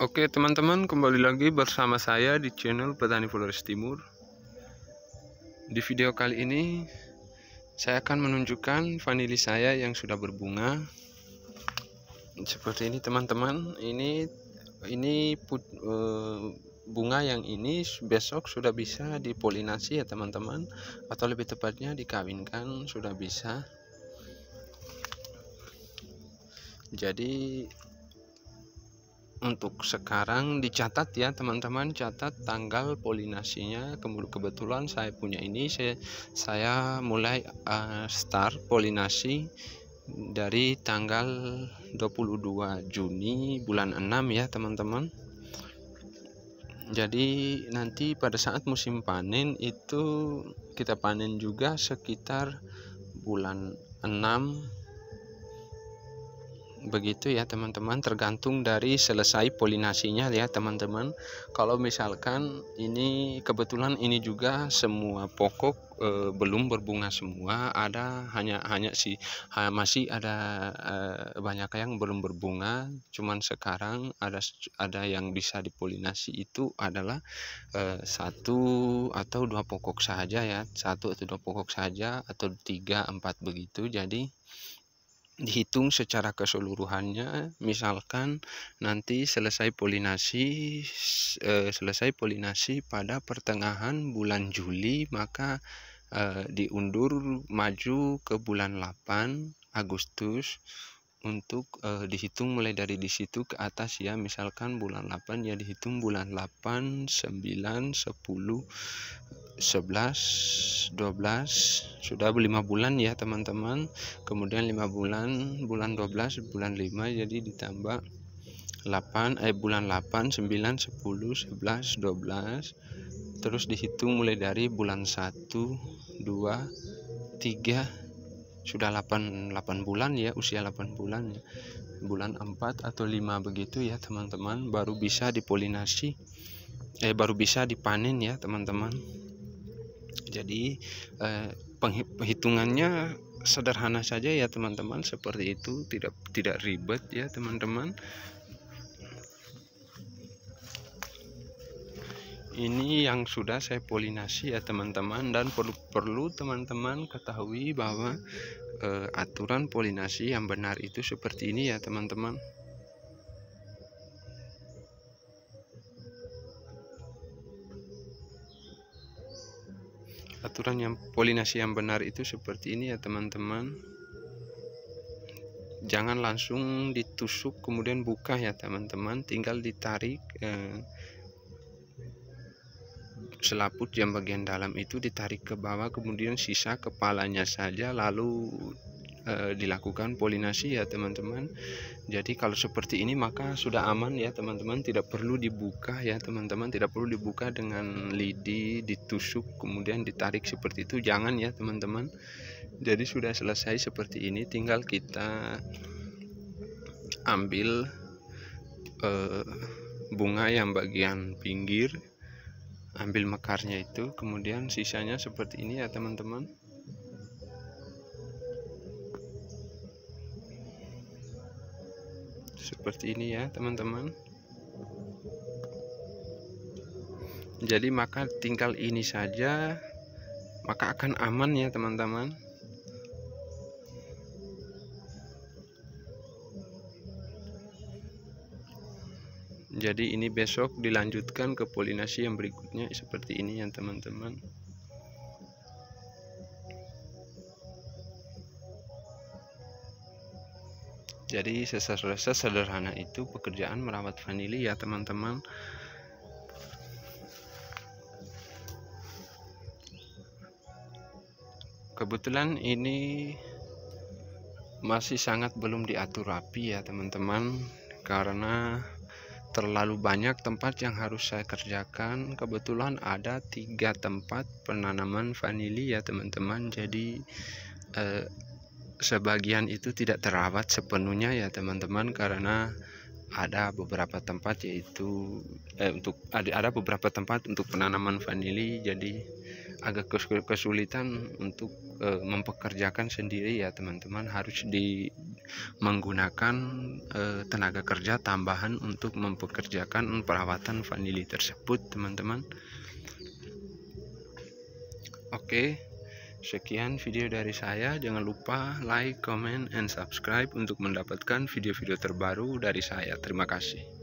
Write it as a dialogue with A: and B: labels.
A: Oke teman-teman kembali lagi bersama saya di channel Petani Flores Timur Di video kali ini saya akan menunjukkan vanili saya yang sudah berbunga Seperti ini teman-teman Ini ini put, e, bunga yang ini besok sudah bisa dipolinasi ya teman-teman Atau lebih tepatnya dikawinkan sudah bisa Jadi untuk sekarang dicatat ya teman-teman catat tanggal polinasinya kebetulan saya punya ini saya saya mulai uh, start polinasi dari tanggal 22 Juni bulan 6 ya teman-teman jadi nanti pada saat musim panen itu kita panen juga sekitar bulan 6 begitu ya teman-teman tergantung dari selesai polinasinya ya teman-teman kalau misalkan ini kebetulan ini juga semua pokok e, belum berbunga semua ada hanya hanya si ha, masih ada e, banyak yang belum berbunga cuman sekarang ada ada yang bisa dipolinasi itu adalah e, satu atau dua pokok saja ya satu atau dua pokok saja atau tiga empat begitu jadi dihitung secara keseluruhannya misalkan nanti selesai polinasi eh, selesai polinasi pada pertengahan bulan Juli maka eh, diundur maju ke bulan 8 Agustus untuk eh, dihitung mulai dari di situ ke atas ya misalkan bulan 8 ya dihitung bulan 8 9 10 11 12 sudah 5 bulan ya teman-teman kemudian 5 bulan bulan 12 bulan 5 jadi ditambah 8 eh bulan 8 9 10 11 12 terus dihitung mulai dari bulan 1 2 3 sudah 8 8 bulan ya usia 8 bulan ya bulan 4 atau 5 begitu ya teman-teman baru bisa dipolinasi eh baru bisa dipanen ya teman-teman jadi eh, penghitungannya sederhana saja ya teman-teman seperti itu tidak tidak ribet ya teman-teman ini yang sudah saya polinasi ya teman-teman dan perlu perlu teman-teman ketahui bahwa eh, aturan polinasi yang benar itu seperti ini ya teman-teman aturan yang polinasi yang benar itu seperti ini ya teman-teman jangan langsung ditusuk kemudian buka ya teman-teman tinggal ditarik eh, selaput yang bagian dalam itu ditarik ke bawah kemudian sisa kepalanya saja lalu e, dilakukan polinasi ya teman-teman jadi kalau seperti ini maka sudah aman ya teman-teman tidak perlu dibuka ya teman-teman tidak perlu dibuka dengan lidi ditusuk kemudian ditarik seperti itu jangan ya teman-teman jadi sudah selesai seperti ini tinggal kita ambil e, bunga yang bagian pinggir ambil mekarnya itu kemudian sisanya seperti ini ya teman-teman seperti ini ya teman-teman jadi maka tinggal ini saja maka akan aman ya teman-teman jadi ini besok dilanjutkan ke polinasi yang berikutnya seperti ini ya teman-teman jadi sesederhana itu pekerjaan merawat vanili ya teman-teman kebetulan ini masih sangat belum diatur rapi ya teman-teman karena terlalu banyak tempat yang harus saya kerjakan kebetulan ada tiga tempat penanaman vanili ya teman-teman jadi eh, sebagian itu tidak terawat sepenuhnya ya teman-teman karena ada beberapa tempat yaitu eh, untuk ada, ada beberapa tempat untuk penanaman vanili jadi agak kesulitan untuk eh, mempekerjakan sendiri ya teman-teman harus di menggunakan eh, tenaga kerja tambahan untuk mempekerjakan perawatan vanili tersebut teman-teman oke Sekian video dari saya. Jangan lupa like, comment, and subscribe untuk mendapatkan video-video terbaru dari saya. Terima kasih.